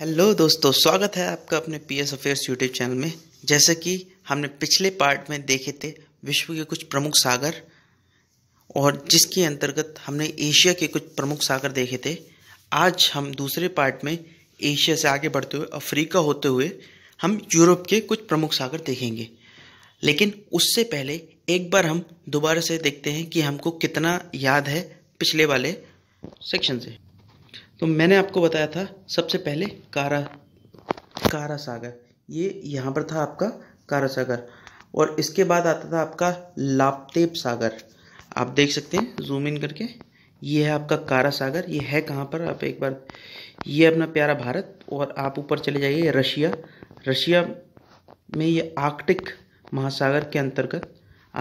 hello दोस्तों स्वागत है आपका अपने P S affairs YouTube channel में जैसे कि हमने पिछले पार्ट में देखे थे विश्व के कुछ प्रमुख सागर और जिसके अंतर्गत हमने एशिया के कुछ प्रमुख सागर देखे थे आज हम दूसरे पार्ट में एशिया से आगे बढ़ते हुए अफ्रीका होते हुए हम यूरोप के कुछ प्रमुख सागर देखेंगे लेकिन उससे पहले एक बार हम दोबारा से देखते हैं कि हमको कितना याद है पिछले वाले सेक्शन से तो मैंने आपको बताया था सबसे पहले कारा कारा सागर ये यहाँ पर था आपका कारा सागर और इसके बाद आता था आपका लापतेप सागर आप देख सकते हैं जूम इन करके ये है आपका कारा सागर ये है कहाँ पर आप एक बार ये अपना प्यारा भारत और आप ऊपर चले जाइए रशिया रशिया में ये आर्कटिक महासागर के अंतर्गत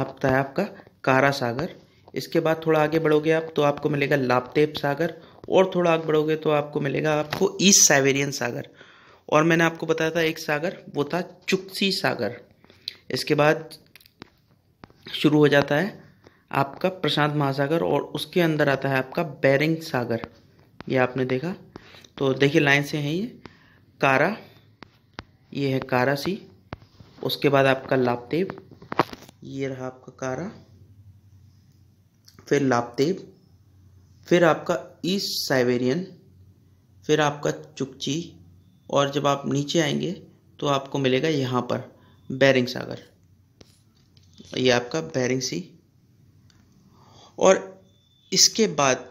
आपता है आपका कारा सागर इसके बाद थोड़ा आगे बढ़ोगे आप तो आपको मिलेगा लापतेप सागर और थोड़ा आग बढ़ोगे तो आपको मिलेगा आपको ईस्ट साइबेरियन सागर और मैंने आपको बताया था एक सागर वो था चुक्सी सागर इसके बाद शुरू हो जाता है आपका प्रशांत महासागर और उसके अंदर आता है आपका बैरिंग सागर ये आपने देखा तो देखिए लाइन से है ये कारा ये है कारा सी उसके बाद आपका लापतेब ये रहा आपका कारा फिर लापतेब फिर आपका ईस्ट साइबेरियन फिर आपका चुकची और जब आप नीचे आएंगे तो आपको मिलेगा यहाँ पर बैरिंग सागर ये आपका बैरिंग सी और इसके बाद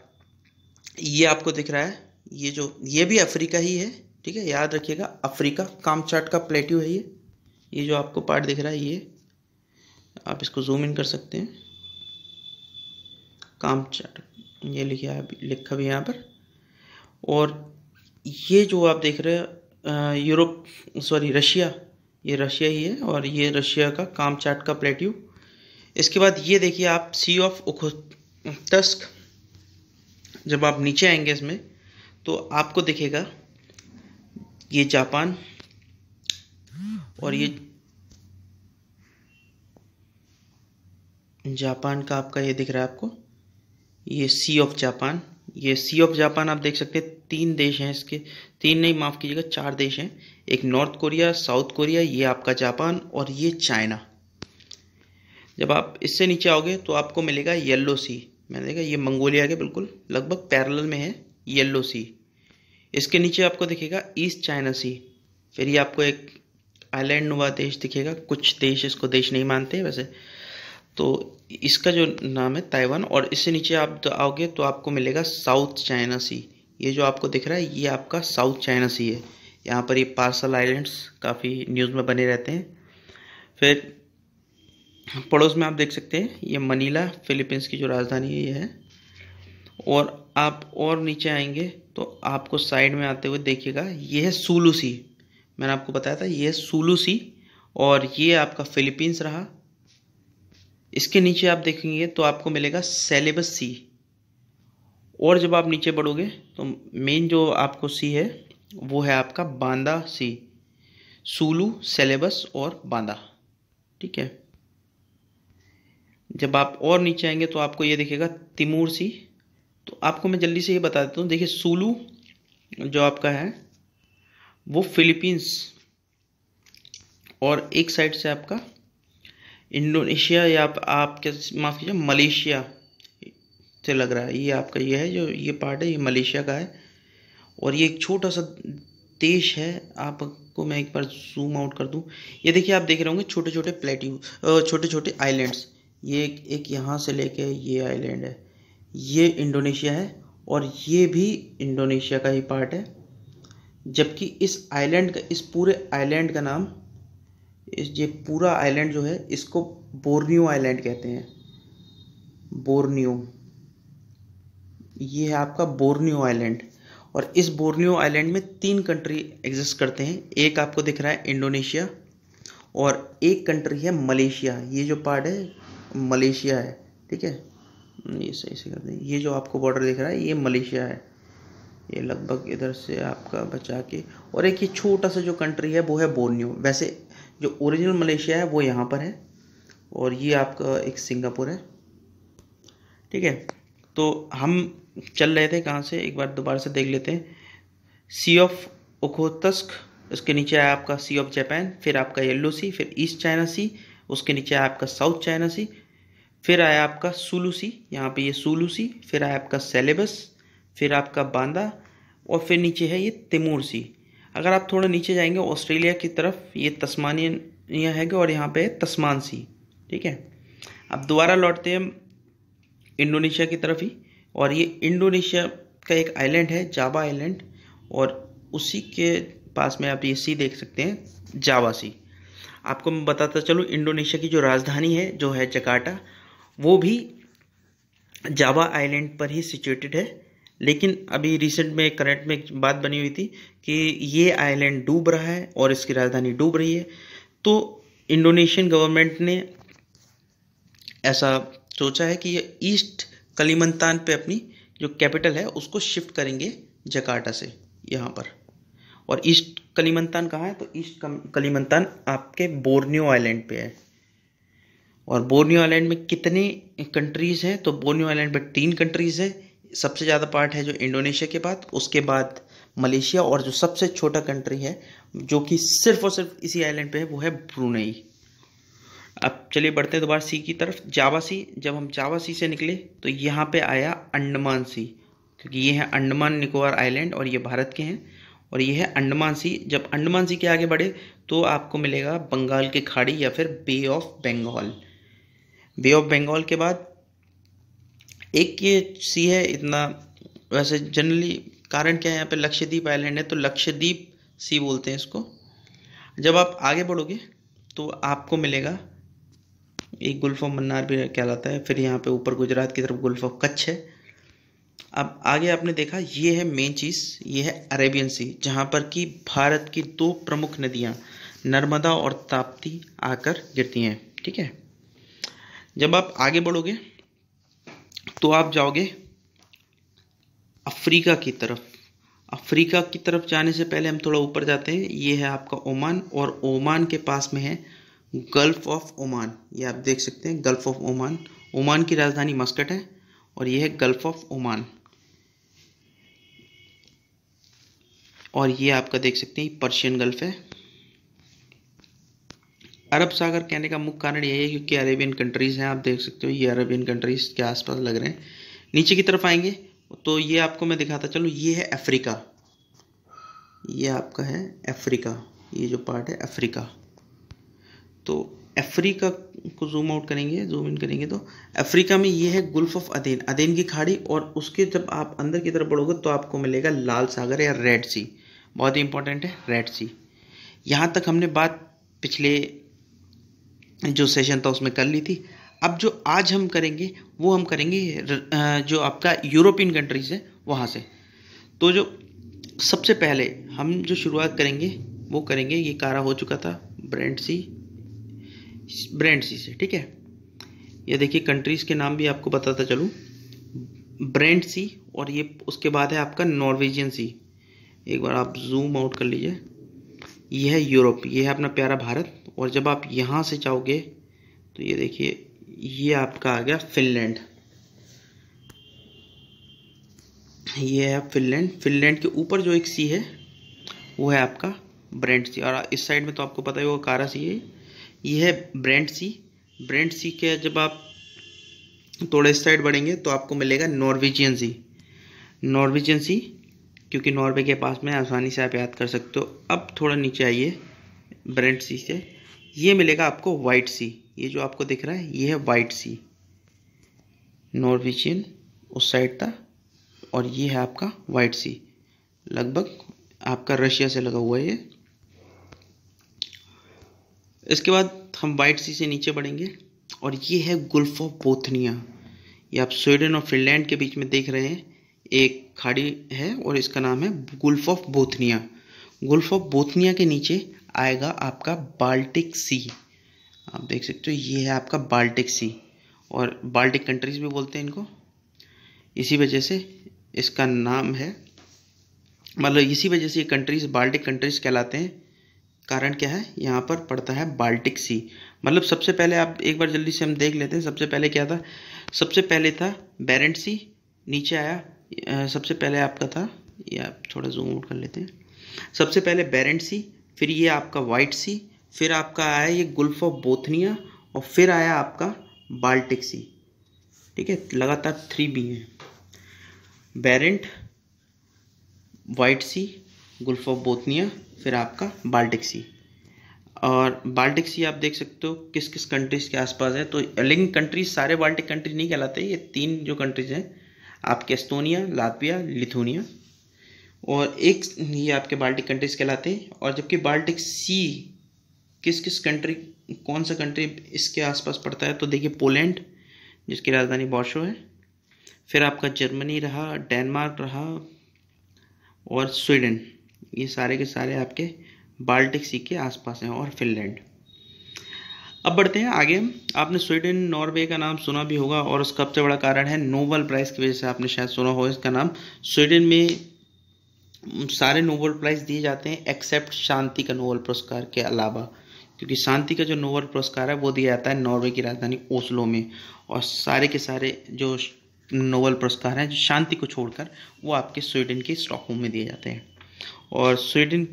ये आपको दिख रहा है ये जो ये भी अफ्रीका ही है ठीक है याद रखिएगा अफ्रीका कामचाट का प्लेट्यू है ये ये जो आपको पार्ट दिख रहा है ये आप इसको जूम इन कर सकते हैं कामचाट ये लिखा है लिखा भी यहाँ पर और ये जो आप देख रहे हैं यूरोप सॉरी रशिया ये रशिया ही है और ये रशिया का काम चार्ट का प्लेट्यू इसके बाद ये देखिए आप सी ऑफ उखस्क जब आप नीचे आएंगे इसमें तो आपको दिखेगा ये जापान और ये जापान का आपका ये दिख रहा है आपको ये सी ऑफ जापान ये सी ऑफ जापान आप देख सकते हैं तीन देश हैं इसके तीन नहीं माफ़ कीजिएगा चार देश हैं एक नॉर्थ कोरिया साउथ कोरिया ये आपका जापान और ये चाइना जब आप इससे नीचे आओगे तो आपको मिलेगा येल्लो सी मैंने देखा ये मंगोलिया के बिल्कुल लगभग पैरल में है येल्लो सी इसके नीचे आपको दिखेगा ईस्ट चाइना सी फिर ये आपको एक आइलैंड नुवा देश दिखेगा कुछ देश इसको देश नहीं मानते वैसे तो इसका जो नाम है ताइवान और इससे नीचे आप आओगे तो आपको मिलेगा साउथ चाइना सी ये जो आपको दिख रहा है ये आपका साउथ चाइना सी है यहाँ पर ये पार्सल आइलैंड्स काफ़ी न्यूज़ में बने रहते हैं फिर पड़ोस में आप देख सकते हैं ये मनीला फिलीपींस की जो राजधानी है ये है और आप और नीचे आएंगे तो आपको साइड में आते हुए देखिएगा ये है सूलूसी मैंने आपको बताया था ये है सूलूसी और ये आपका फिलीपींस रहा इसके नीचे आप देखेंगे तो आपको मिलेगा सेलेबस सी और जब आप नीचे बढ़ोगे तो मेन जो आपको सी है वो है आपका बांदा सी सूलू सेलेबस और बांदा ठीक है जब आप और नीचे आएंगे तो आपको ये दिखेगा तिमूर सी तो आपको मैं जल्दी से ये बता देता हूँ देखिए सूलू जो आपका है वो फिलीपींस और एक साइड से आपका इंडोनेशिया या आप आपके माफ़ कीजिए मलेशिया से लग रहा है ये आपका ये है जो ये पार्ट है ये मलेशिया का है और ये एक छोटा सा देश है आपको मैं एक बार जूम आउट कर दूं ये देखिए आप देख रहे होंगे छोटे छोटे प्लेट्यू छोटे छोटे आइलैंड्स ये एक, एक यहाँ से लेके ये आइलैंड है ये इंडोनेशिया है और ये भी इंडोनेशिया का ही पार्ट है जबकि इस आइलैंड का इस पूरे आइलैंड का नाम इस ये पूरा आइलैंड जो है इसको बोर्नियो आइलैंड कहते हैं बोर्नियो ये है आपका बोर्नियो आइलैंड और इस बोर्नियो आइलैंड में तीन कंट्री एग्जिस्ट करते हैं एक आपको दिख रहा है इंडोनेशिया और एक कंट्री है मलेशिया ये जो पार्ट है मलेशिया है ठीक है ये सही से करते हैं ये जो आपको बॉर्डर दिख रहा है ये मलेशिया है ये लगभग इधर से आपका बचा के और एक ये छोटा सा जो कंट्री है वो है बोर्नियो वैसे जो ओरिजिनल मलेशिया है वो यहाँ पर है और ये आपका एक सिंगापुर है ठीक है तो हम चल रहे थे कहाँ से एक बार दोबारा से देख लेते हैं सी ऑफ ओखोतस्क उसके नीचे आया आपका सी ऑफ जापान फिर आपका येल्लो सी फिर ईस्ट चाइना सी उसके नीचे आया आपका साउथ चाइना सी फिर आया आपका सुलू सी यहाँ पर ये सुलू सी फिर आया आपका सेलेबस फिर आपका बांदा और फिर नीचे है ये तिमूर सी अगर आप थोड़ा नीचे जाएंगे ऑस्ट्रेलिया की तरफ ये तस्मानिया है और यहाँ पे तस्मान सी ठीक है अब दोबारा लौटते हैं इंडोनेशिया की तरफ ही और ये इंडोनेशिया का एक आइलैंड है जावा आइलैंड और उसी के पास में आप ये सी देख सकते हैं जावा सी आपको मैं बताता चलूँ इंडोनेशिया की जो राजधानी है जो है जकार्टा वो भी जावा आइलैंड पर ही सिचुएटेड है लेकिन अभी रिसेंट में करंट में एक बात बनी हुई थी कि ये आइलैंड डूब रहा है और इसकी राजधानी डूब रही है तो इंडोनेशियन गवर्नमेंट ने ऐसा सोचा है कि ये ईस्ट कलीमंतान पे अपनी जो कैपिटल है उसको शिफ्ट करेंगे जकार्टा से यहाँ पर और ईस्ट कलीमंतान कहाँ है तो ईस्ट कलीमंतान आपके बोर्नियो आइलैंड पे है और बोर्नियो आइलैंड में कितने कंट्रीज़ हैं तो बोर्नियो आइलैंड पर तीन कंट्रीज़ हैं सबसे ज़्यादा पार्ट है जो इंडोनेशिया के बाद उसके बाद मलेशिया और जो सबसे छोटा कंट्री है जो कि सिर्फ और सिर्फ इसी आइलैंड पे है वो है ब्रुनई अब चलिए बढ़ते दोबारा सी की तरफ जावा सी जब हम जावा सी से निकले तो यहाँ पे आया अंडमान सी क्योंकि ये है अंडमान निकोबार आइलैंड और ये भारत के हैं और ये है अंडमान सी जब अंडमान सी के आगे बढ़े तो आपको मिलेगा बंगाल की खाड़ी या फिर Bay of Bengal Bay of Bengal के बाद एक ये सी है इतना वैसे जनरली कारण क्या है यहाँ पे लक्षद्वीप आइलैंड है तो लक्षद्वीप सी बोलते हैं इसको जब आप आगे बढ़ोगे तो आपको मिलेगा एक गुल्फ ऑफ मन्नार भी कहलाता है फिर यहाँ पे ऊपर गुजरात की तरफ गुल्फ ऑफ कच्छ है अब आगे आपने देखा ये है मेन चीज़ ये है अरेबियन सी जहाँ पर कि भारत की दो प्रमुख नदियाँ नर्मदा और ताप्ती आकर गिरती हैं ठीक है जब आप आगे बढ़ोगे तो आप जाओगे अफ्रीका की तरफ अफ्रीका की तरफ जाने से पहले हम थोड़ा ऊपर जाते हैं ये है आपका ओमान और ओमान के पास में है गल्फ ऑफ ओमान ये आप देख सकते हैं गल्फ ऑफ ओमान ओमान की राजधानी मस्कट है और ये है गल्फ ऑफ ओमान और ये आपका देख सकते हैं पर्शियन गल्फ है अरब सागर कहने का मुख्य कारण यही है क्योंकि अरेबियन कंट्रीज़ हैं आप देख सकते हो ये अरेबियन कंट्रीज़ के आसपास लग रहे हैं नीचे की तरफ आएंगे तो ये आपको मैं दिखाता चलो ये है अफ्रीका ये आपका है अफ्रीका ये जो पार्ट है अफ्रीका तो अफ्रीका को जूम आउट करेंगे जूम इन करेंगे तो अफ्रीका में ये है गुल्फ ऑफ अदेन अदेन की खाड़ी और उसके जब आप अंदर की तरफ बढ़ोगे तो आपको मिलेगा लाल सागर या रेड सी बहुत ही इंपॉर्टेंट है रेड सी यहाँ तक हमने बात पिछले जो सेशन था उसमें कर ली थी अब जो आज हम करेंगे वो हम करेंगे जो आपका यूरोपियन कंट्रीज है वहाँ से तो जो सबसे पहले हम जो शुरुआत करेंगे वो करेंगे ये कारा हो चुका था ब्रेंड सी ब्रेंड सी से ठीक है ये देखिए कंट्रीज के नाम भी आपको बताता चलूँ ब्रेंड सी और ये उसके बाद है आपका नॉर्वेजियन सी एक बार आप जूम आउट कर लीजिए ये है यूरोप ये है अपना प्यारा भारत और जब आप यहाँ से जाओगे तो ये देखिए ये आपका आ गया फिनलैंड ये है फिनलैंड फिनलैंड के ऊपर जो एक सी है वो है आपका ब्रेंड सी और इस साइड में तो आपको पता ही होगा कारा सी है ये है ब्रेंड सी ब्रेंड सी के जब आप थोड़े इस साइड बढ़ेंगे तो आपको मिलेगा नॉर्वेजियन सी नॉर्वेजियन सी क्योंकि नॉर्वे के पास में आसानी से आप याद कर सकते हो अब थोड़ा नीचे आइए ब्रेंड सी से ये मिलेगा आपको वाइट सी ये जो आपको दिख रहा है ये है वाइट सी नॉर्वेजियन उस साइड था और ये है आपका वाइट सी लगभग आपका रशिया से लगा हुआ है ये इसके बाद हम वाइट सी से नीचे बढ़ेंगे और ये है गुल्फ ऑफ बोथनिया ये आप स्वीडन और फिनलैंड के बीच में देख रहे हैं एक खाड़ी है और इसका नाम है Gulf of Bothnia Gulf of Bothnia के नीचे आएगा आपका बाल्टिक सी आप देख सकते हो ये है आपका बाल्टिक सी और बाल्टिक कंट्रीज भी बोलते हैं इनको इसी वजह से इसका नाम है मतलब इसी वजह से ये कंट्रीज बाल्टिक कंट्रीज कहलाते हैं कारण क्या है यहाँ पर पड़ता है बाल्टिक सी मतलब सबसे पहले आप एक बार जल्दी से हम देख लेते हैं सबसे पहले क्या था सबसे पहले था बैरेंट सी नीचे आया सबसे पहले आपका था ये आप थोड़ा जूम आउट कर लेते हैं सबसे पहले बैरेंट सी फिर ये आपका वाइट सी फिर आपका आया ये गुल्फ ऑफ बोथनिया और फिर आया आपका बाल्टिक सी ठीक है लगातार थ्री बी हैं Barents White Sea Gulf of Bothnia फिर आपका बाल्टिक सी और बाल्टिक सी आप देख सकते हो किस किस कंट्रीज़ के आसपास है तो लेकिन कंट्रीज सारे बाल्टिक कंट्रीज नहीं कहलाते ये तीन जो कंट्रीज हैं आपके एस्तोनिया लातविया लिथुनिया और एक ये आपके बाल्टिक कंट्रीज कहलाते हैं और जबकि बाल्टिक सी किस किस कंट्री कौन सा कंट्री इसके आसपास पड़ता है तो देखिए पोलैंड जिसकी राजधानी बॉशो है फिर आपका जर्मनी रहा डेनमार्क रहा और स्वीडन ये सारे के सारे आपके बाल्टिक सी के आसपास हैं और फिनलैंड अब बढ़ते हैं आगे आपने स्वीडन नॉर्वे का नाम सुना भी होगा और उसका सबसे बड़ा कारण है नोबल प्राइज़ की वजह से आपने शायद सुना हो इसका नाम स्वीडन में सारे नोबल प्राइज़ दिए जाते हैं एक्सेप्ट शांति का नोबल पुरस्कार के अलावा क्योंकि शांति का जो नोबल पुरस्कार है वो दिया जाता है नॉर्वे की राजधानी ओस्लो में और सारे के सारे जो नोबल पुरस्कार हैं जो शांति को छोड़कर वो आपके स्वीडन के स्टॉकहोम में दिए जाते हैं और स्वीडन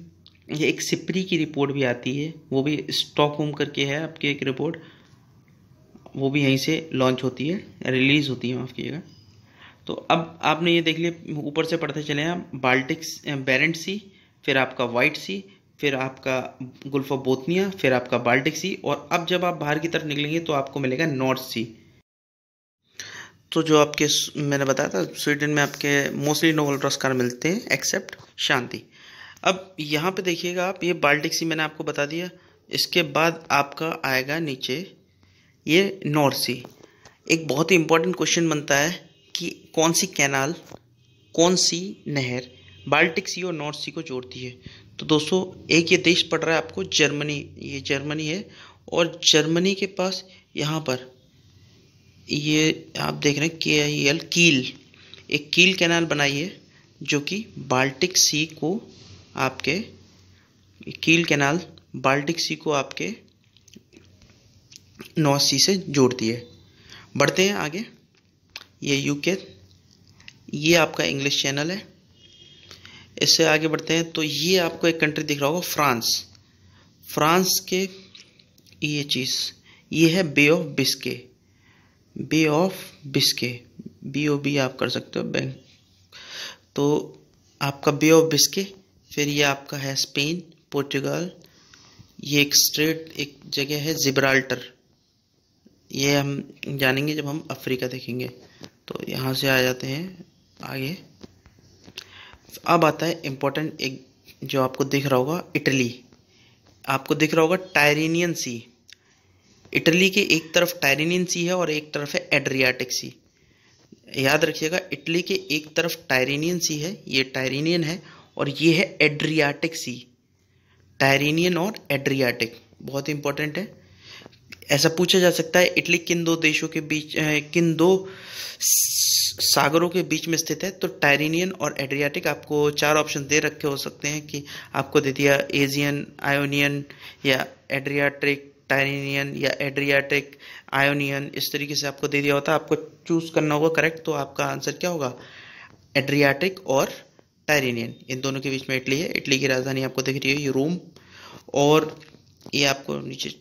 ये एक सिपरी की रिपोर्ट भी आती है वो भी स्टॉक होम करके है आपकी एक रिपोर्ट वो भी यहीं से लॉन्च होती है रिलीज़ होती है माफ़ कीजिएगा तो अब आपने ये देख लिया ऊपर से पढ़ते चले हैं बाल्टिक्स बैरेंट सी फिर आपका वाइट सी फिर आपका गुल्फ ऑफ बोतनिया फिर आपका बाल्टिक सी और अब जब आप बाहर की तरफ निकलेंगे तो आपको मिलेगा नॉर्थ सी तो जो आपके मैंने बताया था स्वीडन में आपके मोस्टली नोवल पुरस्कार मिलते हैं एक्सेप्ट शांति अब यहाँ पे देखिएगा आप ये बाल्टिक सी मैंने आपको बता दिया इसके बाद आपका आएगा नीचे ये नॉर्थ सी एक बहुत ही इम्पोर्टेंट क्वेश्चन बनता है कि कौन सी कैनाल कौन सी नहर बाल्टिक सी और नॉर्थ सी को जोड़ती है तो दोस्तों एक ये देश पड़ रहा है आपको जर्मनी ये जर्मनी है और जर्मनी के पास यहाँ पर ये आप देख रहे हैं के आई एल कील एक कील कैनाल बनाई है जो कि बाल्टिक सी को आपके कील कैनाल बाल्टिक सी को आपके नॉर्थ सी से जोड़ती है बढ़ते हैं आगे ये यूके ये आपका इंग्लिश चैनल है इससे आगे बढ़ते हैं तो ये आपको एक कंट्री दिख रहा होगा फ्रांस फ्रांस के ये चीज़ ये है Bay of Biscay Bay of Biscay B O B आप कर सकते हो बैंक तो आपका बे ऑफ बिस्के फिर ये आपका है स्पेन पुर्तगाल ये एक स्ट्रेट एक जगह है जिब्राल्टर ये हम जानेंगे जब हम अफ्रीका देखेंगे तो यहाँ से आ जाते हैं आगे अब आता है इम्पोर्टेंट एक जो आपको दिख रहा होगा इटली आपको दिख रहा होगा टायरेनियन सी इटली के एक तरफ टायरेनियन सी है और एक तरफ है एड्रियाटिक सी याद रखिएगा इटली के एक तरफ टायरेनियन सी है ये टायरेनियन है और ये है एड्रियाटिक सी टायरेनियन और एड्रियाटिक बहुत इंपॉर्टेंट है ऐसा पूछा जा सकता है इटली किन दो देशों के बीच किन दो सागरों के बीच में स्थित है तो टायरेनियन और एड्रियाटिक आपको चार ऑप्शन दे रखे हो सकते हैं कि आपको दे दिया एजियन आयोनियन या एड्रियाटिक टायरेनियन या एड्रियाटिक आयोनियन इस तरीके से आपको दे दिया होता है आपको चूज करना होगा करेक्ट तो आपका आंसर क्या होगा एड्रियाटिक और साइरेनियन इन दोनों के बीच में इटली है इटली की राजधानी आपको दिख रही है ये रोम और ये आपको नीचे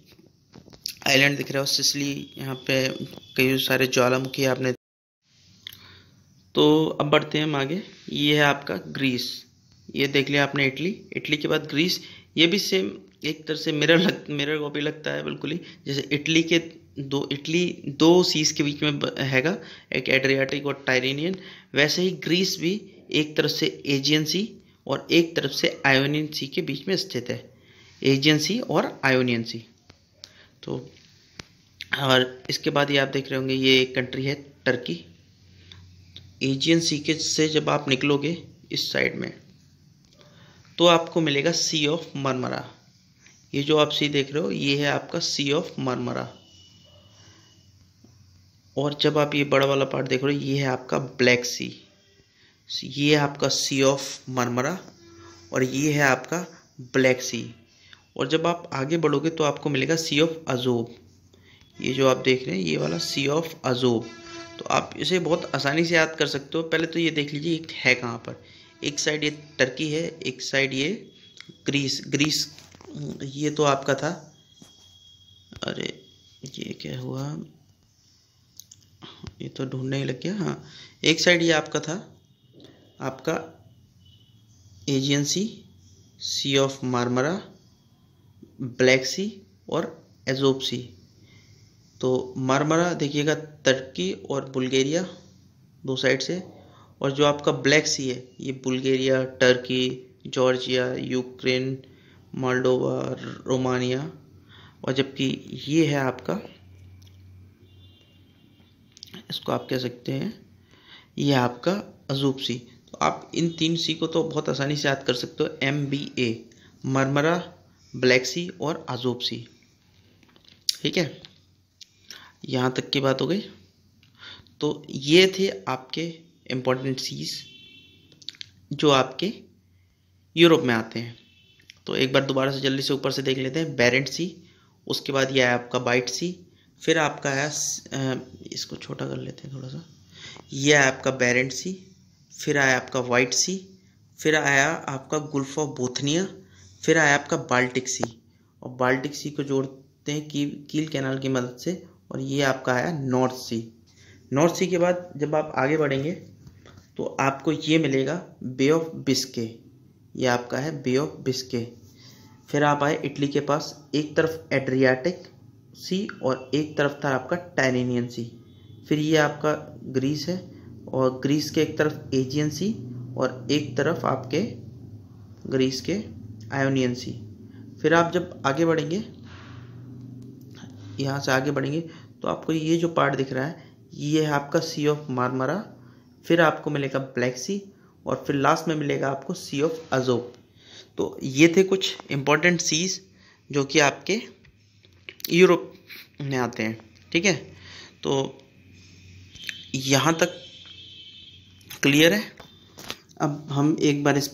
आइलैंड दिख रहा है और सिसली यहाँ पे कई सारे ज्वालामुखी आपने तो अब बढ़ते हैं हम आगे ये है आपका ग्रीस ये देख लिया आपने इटली इटली के बाद ग्रीस ये भी सेम एक तरह से मिरर लग मिरर कॉपी लगता है बिल्कुल ही जैसे इटली के दो इटली दो सीज के बीच में हैगा एक एड्रियाटिक और टायरेनियन वैसे ही ग्रीस भी एक तरफ से एजियन सी और एक तरफ से आयोनियन सी के बीच में स्थित है एजियन सी और आयोनियन सी तो और इसके बाद ये आप देख रहे होंगे ये एक कंट्री है टर्की एजियन सी के से जब आप निकलोगे इस साइड में तो आपको मिलेगा सी ऑफ मरमरा ये जो आप सी देख रहे हो ये है आपका सी ऑफ मरमरा और जब आप ये बड़ा वाला पार्ट देख रहे हो ये है आपका ब्लैक सी ये है आपका सी ऑफ मरमरा और ये है आपका ब्लैक सी और जब आप आगे बढ़ोगे तो आपको मिलेगा सी ऑफ अजोब ये जो आप देख रहे हैं ये वाला सी ऑफ अजोब तो आप इसे बहुत आसानी से याद कर सकते हो पहले तो ये देख लीजिए एक है कहाँ पर एक साइड ये टर्की है एक साइड ये ग्रीस ग्रीस ये तो आपका था अरे ये क्या हुआ ये तो ढूंढने ही लग गया हाँ एक साइड ये आपका था आपका Aegean Sea Sea of Marmara Black Sea और एजोप सी तो मारमरा देखिएगा तर्की और बुल्गेरिया दो साइड से और जो आपका ब्लैक सी है ये Bulgaria Turkey Georgia Ukraine Moldova Romania और जबकि ये है आपका इसको आप कह सकते हैं ये आपका अजूब सी तो आप इन तीन सी को तो बहुत आसानी से याद कर सकते हो M B A Marmara Black Sea और आजोब सी ठीक है यहाँ तक की बात हो गई तो ये थे आपके इम्पोर्टेंट सीज जो आपके यूरोप में आते हैं तो एक बार दोबारा से जल्दी से ऊपर से देख लेते हैं बैरेंट सी उसके बाद यह आया आपका बाइट सी फिर आपका आया इसको छोटा कर लेते हैं थोड़ा सा यह आपका बैरेंट सी फिर आया आपका वाइट सी फिर आया आपका गुल्फ ऑफ बोथनिया फिर आया आपका बाल्टिक सी और बाल्टिक सी को जोड़ते हैं की कील कैनाल की मदद से और ये आपका आया नॉर्थ सी नॉर्थ सी के बाद जब आप आगे बढ़ेंगे तो आपको ये मिलेगा बे ऑफ बिस्के ये आपका है बे ऑफ बिस्के फिर आप आए इटली के पास एक तरफ एड्रियाटिक सी और एक तरफ था आपका टाइनियन सी फिर ये आपका ग्रीस है और ग्रीस के एक तरफ एजियन सी और एक तरफ आपके ग्रीस के आयोनियन सी फिर आप जब आगे बढ़ेंगे यहाँ से आगे बढ़ेंगे तो आपको ये जो पार्ट दिख रहा है ये है आपका सी ऑफ मारमारा फिर आपको मिलेगा ब्लैक सी और फिर लास्ट में मिलेगा आपको सी ऑफ अजोब तो ये थे कुछ इम्पोर्टेंट सीज जो कि आपके यूरोप में आते हैं ठीक है तो यहाँ तक क्लियर है अब हम एक बार इस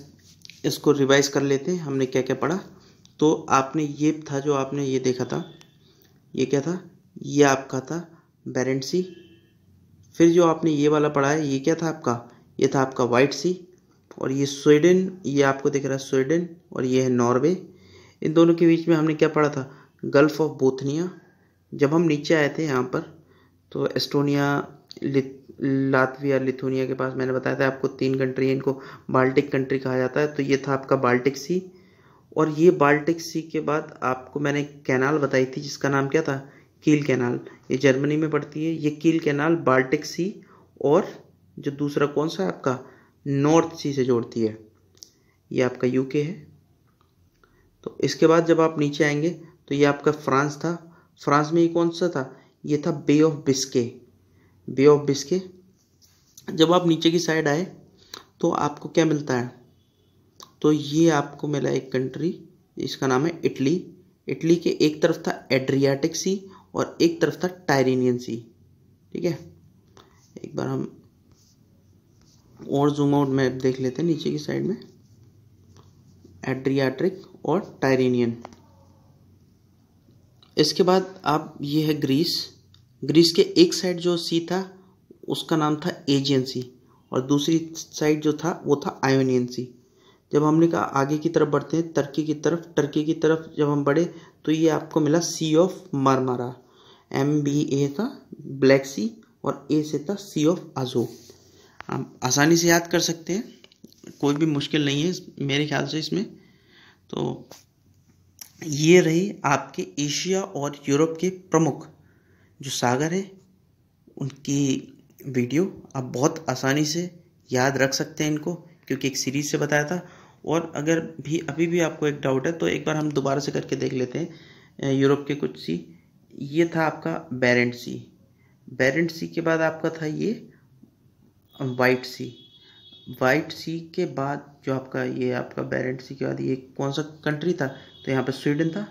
इसको रिवाइज कर लेते हैं हमने क्या क्या पढ़ा तो आपने ये था जो आपने ये देखा था ये क्या था ये आपका था बैरेंट सी फिर जो आपने ये वाला पढ़ा है ये क्या था आपका ये था आपका वाइट सी और ये स्वीडन ये आपको देख रहा है स्वीडन और ये है नॉर्वे इन दोनों के बीच में हमने क्या पढ़ा था गल्फ ऑफ बोथनिया जब हम नीचे आए थे यहाँ पर तो एस्टोनिया लिथ लातविया लिथुनिया के पास मैंने बताया था आपको तीन कंट्री इनको बाल्टिक कंट्री कहा जाता है तो ये था आपका बाल्टिक सी और ये बाल्टिक सी के बाद आपको मैंने कैनाल बताई थी जिसका नाम क्या था कील कैनाल ये जर्मनी में पड़ती है ये कील कैनाल बाल्टिक सी और जो दूसरा कौन सा है आपका नॉर्थ सी से जोड़ती है ये आपका यूके है तो इसके बाद जब आप नीचे आएंगे तो ये आपका फ्रांस था फ्रांस में ये कौन सा था ये था Bay of Biscay Bay of Biscay जब आप नीचे की साइड आए तो आपको क्या मिलता है तो ये आपको मिला एक कंट्री इसका नाम है इटली इटली के एक तरफ था एड्रियाटिक सी और एक तरफ था टायरेनियन सी ठीक है एक बार हम और जूम आउट मैप देख लेते हैं नीचे की साइड में एड्रियाटिक और टायरेनियन इसके बाद आप ये है ग्रीस ग्रीस के एक साइड जो सी था उसका नाम था एजियन सी और दूसरी साइड जो था वो था आयोनियन सी जब हमने कहा आगे की तरफ बढ़ते हैं टर्की की तरफ टर्की की तरफ जब हम बढ़े तो ये आपको मिला Sea of Marmara M B A था ब्लैक सी और ए से था सी ऑफ आजो आप आसानी से याद कर सकते हैं कोई भी मुश्किल नहीं है मेरे ख्याल से इसमें तो ये रही आपके एशिया और यूरोप के प्रमुख जो सागर है उनकी वीडियो आप बहुत आसानी से याद रख सकते हैं इनको क्योंकि एक सीरीज़ से बताया था और अगर भी अभी भी आपको एक डाउट है तो एक बार हम दोबारा से करके देख लेते हैं यूरोप के कुछ सी ये था आपका बैरेंट सी बैरेंट सी के बाद आपका था ये वाइट सी वाइट सी के बाद जो आपका ये आपका बैरेंट सी के बाद ये कौन सा कंट्री था तो यहाँ पर स्वीडन था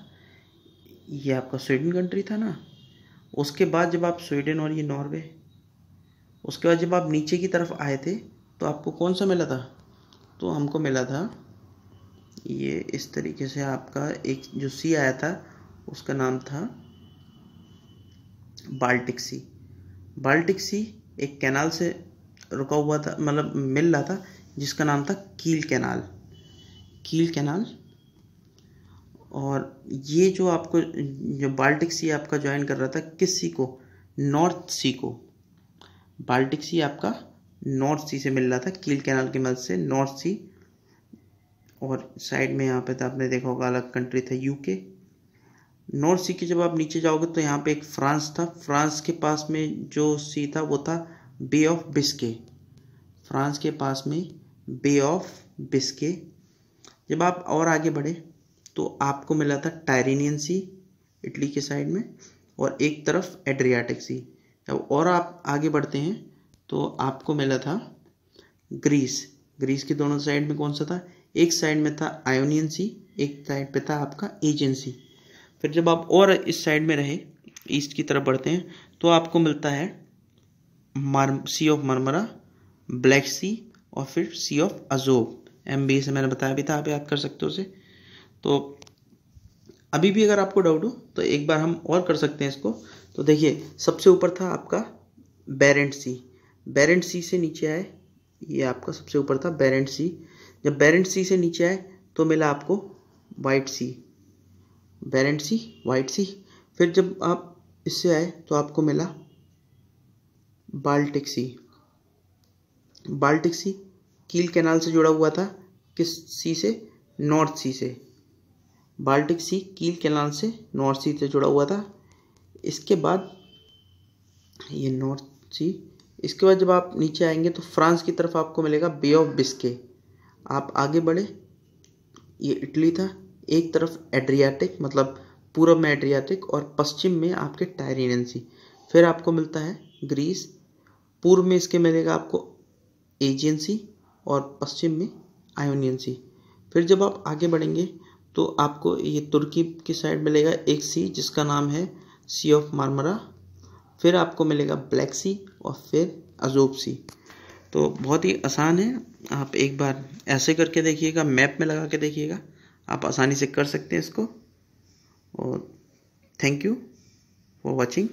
ये आपका स्वीडन कंट्री था ना उसके बाद जब आप स्वीडन और ये नॉर्वे उसके बाद जब आप नीचे की तरफ आए थे तो आपको कौन सा मिला था तो हमको मिला था ये इस तरीके से आपका एक जो सी आया था उसका नाम था बाल्टिक सी बाल्टिक सी एक कैनाल से रुका हुआ था मतलब मिल रहा था जिसका नाम था कील कैनाल कील कैनाल और ये जो आपको जो बाल्टिक सी आपका ज्वाइन कर रहा था किस सी को नॉर्थ सी को बाल्टिक सी आपका नॉर्थ सी से मिल रहा था कील कैनाल की मदद से नॉर्थ सी और साइड में यहाँ पे तो आपने देखा होगा अलग कंट्री था यूके नॉर्थ सी के जब आप नीचे जाओगे तो यहाँ पे एक फ्रांस था फ्रांस के पास में जो सी था वो था बे ऑफ बिस्के फ्रांस के पास में बे ऑफ बिस्के जब आप और आगे बढ़े तो आपको मिला था टायरिनियन सी इटली के साइड में और एक तरफ एड्रियाटिक सी अब और आप आगे बढ़ते हैं तो आपको मिला था ग्रीस ग्रीस के दोनों साइड में कौन सा था एक साइड में था आयोनियन सी एक साइड पे था आपका एजेंसी फिर जब आप और इस साइड में रहे ईस्ट की तरफ बढ़ते हैं तो आपको मिलता है Marm Sea of Marmara Black Sea और फिर Sea of Azov M B से मैंने बताया भी था आप याद कर सकते हो उसे तो अभी भी अगर आपको डाउट हो तो एक बार हम और कर सकते हैं इसको तो देखिए सबसे ऊपर था आपका बैरेंट सी बैरेंट सी से नीचे आए ये आपका सबसे ऊपर था बैरेंट सी जब बैरेंट सी से नीचे आए तो मिला आपको वाइट सी बैरेंट सी वाइट सी फिर जब आप इससे आए तो आपको मिला बाल्टिक सी बाल्टिक सी कील कैनाल से जुड़ा हुआ था किस सी से नॉर्थ सी से बाल्टिक सी कील नाम से नॉर्थ सी से जुड़ा हुआ था इसके बाद ये नॉर्थ सी इसके बाद जब आप नीचे आएंगे तो फ्रांस की तरफ आपको मिलेगा बे ऑफ बिस्के आप आगे बढ़े ये इटली था एक तरफ एड्रियाटिक मतलब पूर्व में एड्रियाटिक और पश्चिम में आपके टायरेनियन सी फिर आपको मिलता है ग्रीस पूर्व में इसके मिलेगा आपको एजियनसी और पश्चिम में आयोनियन सी फिर जब आप आगे बढ़ेंगे तो आपको ये तुर्की की साइड मिलेगा एक सी जिसका नाम है सी ऑफ मारमरा फिर आपको मिलेगा ब्लैक सी और फिर अजूब सी तो बहुत ही आसान है आप एक बार ऐसे करके देखिएगा मैप में लगा के देखिएगा आप आसानी से कर सकते हैं इसको और थैंक यू फॉर वॉचिंग